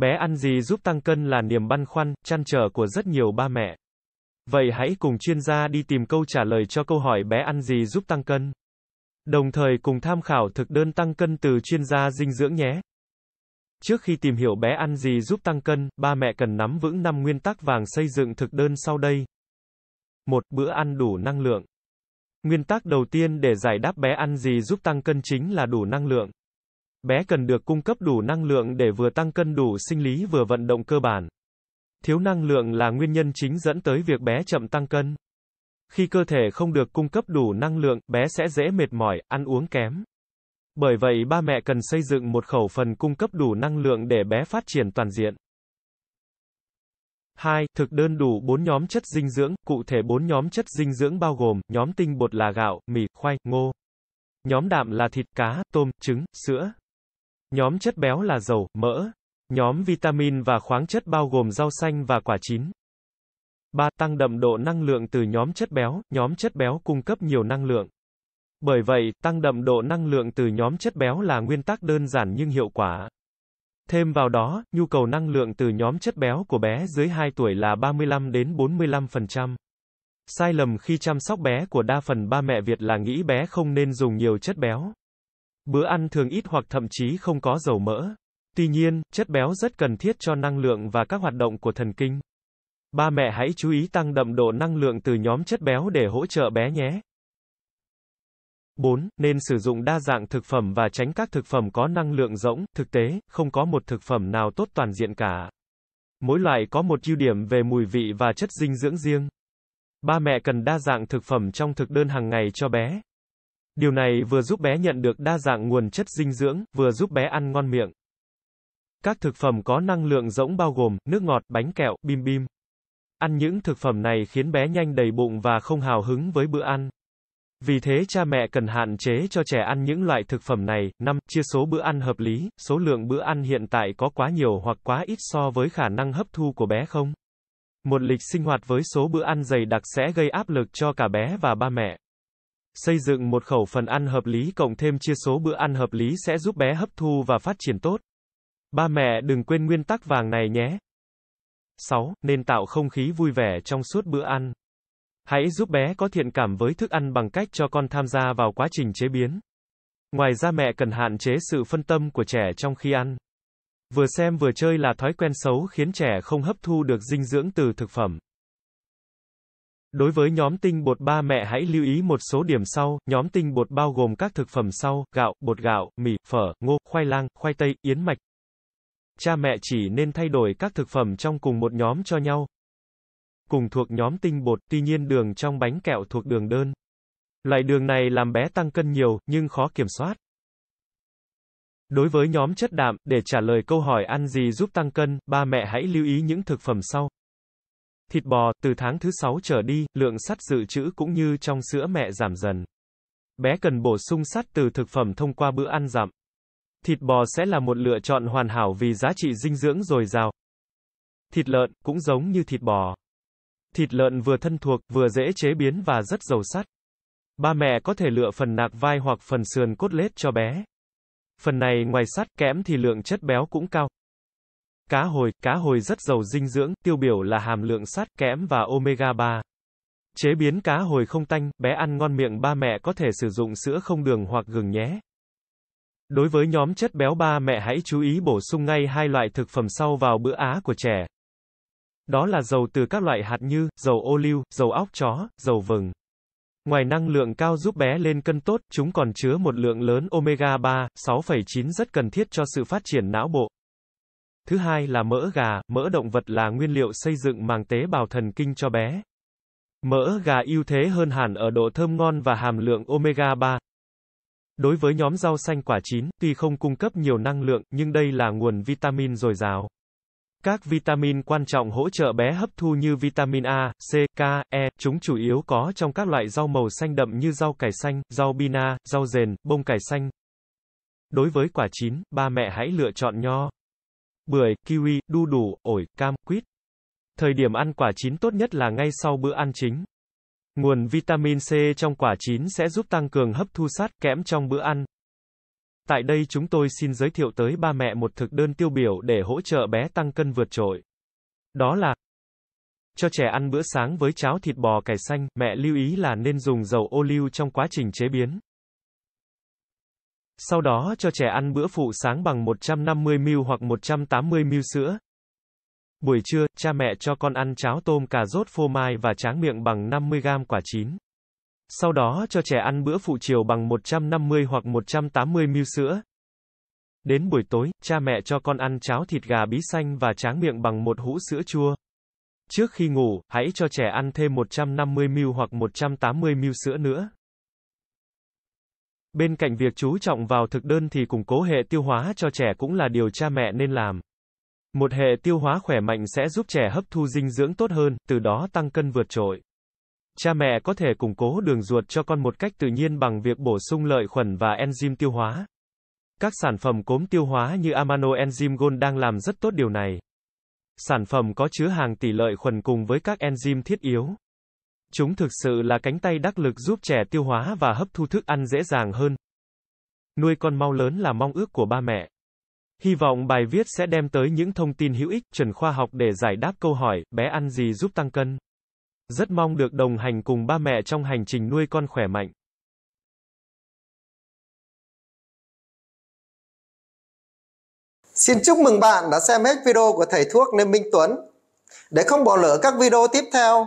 Bé ăn gì giúp tăng cân là niềm băn khoăn, chăn trở của rất nhiều ba mẹ. Vậy hãy cùng chuyên gia đi tìm câu trả lời cho câu hỏi bé ăn gì giúp tăng cân. Đồng thời cùng tham khảo thực đơn tăng cân từ chuyên gia dinh dưỡng nhé. Trước khi tìm hiểu bé ăn gì giúp tăng cân, ba mẹ cần nắm vững 5 nguyên tắc vàng xây dựng thực đơn sau đây. Một Bữa ăn đủ năng lượng. Nguyên tắc đầu tiên để giải đáp bé ăn gì giúp tăng cân chính là đủ năng lượng. Bé cần được cung cấp đủ năng lượng để vừa tăng cân đủ sinh lý vừa vận động cơ bản. Thiếu năng lượng là nguyên nhân chính dẫn tới việc bé chậm tăng cân. Khi cơ thể không được cung cấp đủ năng lượng, bé sẽ dễ mệt mỏi, ăn uống kém. Bởi vậy ba mẹ cần xây dựng một khẩu phần cung cấp đủ năng lượng để bé phát triển toàn diện. 2. Thực đơn đủ 4 nhóm chất dinh dưỡng, cụ thể 4 nhóm chất dinh dưỡng bao gồm, nhóm tinh bột là gạo, mì, khoai, ngô. Nhóm đạm là thịt cá, tôm, trứng, sữa. Nhóm chất béo là dầu, mỡ. Nhóm vitamin và khoáng chất bao gồm rau xanh và quả chín. 3. Tăng đậm độ năng lượng từ nhóm chất béo. Nhóm chất béo cung cấp nhiều năng lượng. Bởi vậy, tăng đậm độ năng lượng từ nhóm chất béo là nguyên tắc đơn giản nhưng hiệu quả. Thêm vào đó, nhu cầu năng lượng từ nhóm chất béo của bé dưới 2 tuổi là 35 đến 45%. Sai lầm khi chăm sóc bé của đa phần ba mẹ Việt là nghĩ bé không nên dùng nhiều chất béo. Bữa ăn thường ít hoặc thậm chí không có dầu mỡ. Tuy nhiên, chất béo rất cần thiết cho năng lượng và các hoạt động của thần kinh. Ba mẹ hãy chú ý tăng đậm độ năng lượng từ nhóm chất béo để hỗ trợ bé nhé. 4. Nên sử dụng đa dạng thực phẩm và tránh các thực phẩm có năng lượng rỗng, thực tế, không có một thực phẩm nào tốt toàn diện cả. Mỗi loại có một ưu điểm về mùi vị và chất dinh dưỡng riêng. Ba mẹ cần đa dạng thực phẩm trong thực đơn hàng ngày cho bé. Điều này vừa giúp bé nhận được đa dạng nguồn chất dinh dưỡng, vừa giúp bé ăn ngon miệng. Các thực phẩm có năng lượng rỗng bao gồm nước ngọt, bánh kẹo, bim bim. Ăn những thực phẩm này khiến bé nhanh đầy bụng và không hào hứng với bữa ăn. Vì thế cha mẹ cần hạn chế cho trẻ ăn những loại thực phẩm này. 5. Chia số bữa ăn hợp lý, số lượng bữa ăn hiện tại có quá nhiều hoặc quá ít so với khả năng hấp thu của bé không? Một lịch sinh hoạt với số bữa ăn dày đặc sẽ gây áp lực cho cả bé và ba mẹ. Xây dựng một khẩu phần ăn hợp lý cộng thêm chia số bữa ăn hợp lý sẽ giúp bé hấp thu và phát triển tốt. Ba mẹ đừng quên nguyên tắc vàng này nhé. 6. Nên tạo không khí vui vẻ trong suốt bữa ăn. Hãy giúp bé có thiện cảm với thức ăn bằng cách cho con tham gia vào quá trình chế biến. Ngoài ra mẹ cần hạn chế sự phân tâm của trẻ trong khi ăn. Vừa xem vừa chơi là thói quen xấu khiến trẻ không hấp thu được dinh dưỡng từ thực phẩm. Đối với nhóm tinh bột ba mẹ hãy lưu ý một số điểm sau, nhóm tinh bột bao gồm các thực phẩm sau, gạo, bột gạo, mì, phở, ngô, khoai lang, khoai tây, yến mạch. Cha mẹ chỉ nên thay đổi các thực phẩm trong cùng một nhóm cho nhau. Cùng thuộc nhóm tinh bột, tuy nhiên đường trong bánh kẹo thuộc đường đơn. Loại đường này làm bé tăng cân nhiều, nhưng khó kiểm soát. Đối với nhóm chất đạm, để trả lời câu hỏi ăn gì giúp tăng cân, ba mẹ hãy lưu ý những thực phẩm sau. Thịt bò, từ tháng thứ 6 trở đi, lượng sắt dự trữ cũng như trong sữa mẹ giảm dần. Bé cần bổ sung sắt từ thực phẩm thông qua bữa ăn dặm. Thịt bò sẽ là một lựa chọn hoàn hảo vì giá trị dinh dưỡng dồi dào. Thịt lợn, cũng giống như thịt bò. Thịt lợn vừa thân thuộc, vừa dễ chế biến và rất giàu sắt. Ba mẹ có thể lựa phần nạc vai hoặc phần sườn cốt lết cho bé. Phần này ngoài sắt kẽm thì lượng chất béo cũng cao. Cá hồi, cá hồi rất giàu dinh dưỡng, tiêu biểu là hàm lượng sắt, kẽm và omega 3. Chế biến cá hồi không tanh, bé ăn ngon miệng ba mẹ có thể sử dụng sữa không đường hoặc gừng nhé. Đối với nhóm chất béo ba mẹ hãy chú ý bổ sung ngay hai loại thực phẩm sau vào bữa á của trẻ. Đó là dầu từ các loại hạt như dầu ô liu, dầu óc chó, dầu vừng. Ngoài năng lượng cao giúp bé lên cân tốt, chúng còn chứa một lượng lớn omega 3, 6,9 rất cần thiết cho sự phát triển não bộ. Thứ hai là mỡ gà, mỡ động vật là nguyên liệu xây dựng màng tế bào thần kinh cho bé. Mỡ gà ưu thế hơn hẳn ở độ thơm ngon và hàm lượng omega 3. Đối với nhóm rau xanh quả chín, tuy không cung cấp nhiều năng lượng, nhưng đây là nguồn vitamin dồi dào. Các vitamin quan trọng hỗ trợ bé hấp thu như vitamin A, C, K, E, chúng chủ yếu có trong các loại rau màu xanh đậm như rau cải xanh, rau bina, rau dền, bông cải xanh. Đối với quả chín, ba mẹ hãy lựa chọn nho, bưởi, kiwi, đu đủ, ổi, cam, quýt. Thời điểm ăn quả chín tốt nhất là ngay sau bữa ăn chính. Nguồn vitamin C trong quả chín sẽ giúp tăng cường hấp thu sắt kẽm trong bữa ăn. Tại đây chúng tôi xin giới thiệu tới ba mẹ một thực đơn tiêu biểu để hỗ trợ bé tăng cân vượt trội. Đó là cho trẻ ăn bữa sáng với cháo thịt bò cải xanh, mẹ lưu ý là nên dùng dầu ô liu trong quá trình chế biến. Sau đó cho trẻ ăn bữa phụ sáng bằng 150ml hoặc 180ml sữa. Buổi trưa, cha mẹ cho con ăn cháo tôm cà rốt phô mai và tráng miệng bằng 50g quả chín. Sau đó cho trẻ ăn bữa phụ chiều bằng 150 hoặc 180ml sữa. Đến buổi tối, cha mẹ cho con ăn cháo thịt gà bí xanh và tráng miệng bằng một hũ sữa chua. Trước khi ngủ, hãy cho trẻ ăn thêm 150ml hoặc 180ml sữa nữa. Bên cạnh việc chú trọng vào thực đơn thì củng cố hệ tiêu hóa cho trẻ cũng là điều cha mẹ nên làm. Một hệ tiêu hóa khỏe mạnh sẽ giúp trẻ hấp thu dinh dưỡng tốt hơn, từ đó tăng cân vượt trội. Cha mẹ có thể củng cố đường ruột cho con một cách tự nhiên bằng việc bổ sung lợi khuẩn và enzyme tiêu hóa. Các sản phẩm cốm tiêu hóa như amano enzyme gold đang làm rất tốt điều này. Sản phẩm có chứa hàng tỷ lợi khuẩn cùng với các enzyme thiết yếu. Chúng thực sự là cánh tay đắc lực giúp trẻ tiêu hóa và hấp thu thức ăn dễ dàng hơn. Nuôi con mau lớn là mong ước của ba mẹ. Hy vọng bài viết sẽ đem tới những thông tin hữu ích, chuẩn khoa học để giải đáp câu hỏi, bé ăn gì giúp tăng cân? Rất mong được đồng hành cùng ba mẹ trong hành trình nuôi con khỏe mạnh. Xin chúc mừng bạn đã xem hết video của Thầy Thuốc Lê Minh Tuấn. Để không bỏ lỡ các video tiếp theo,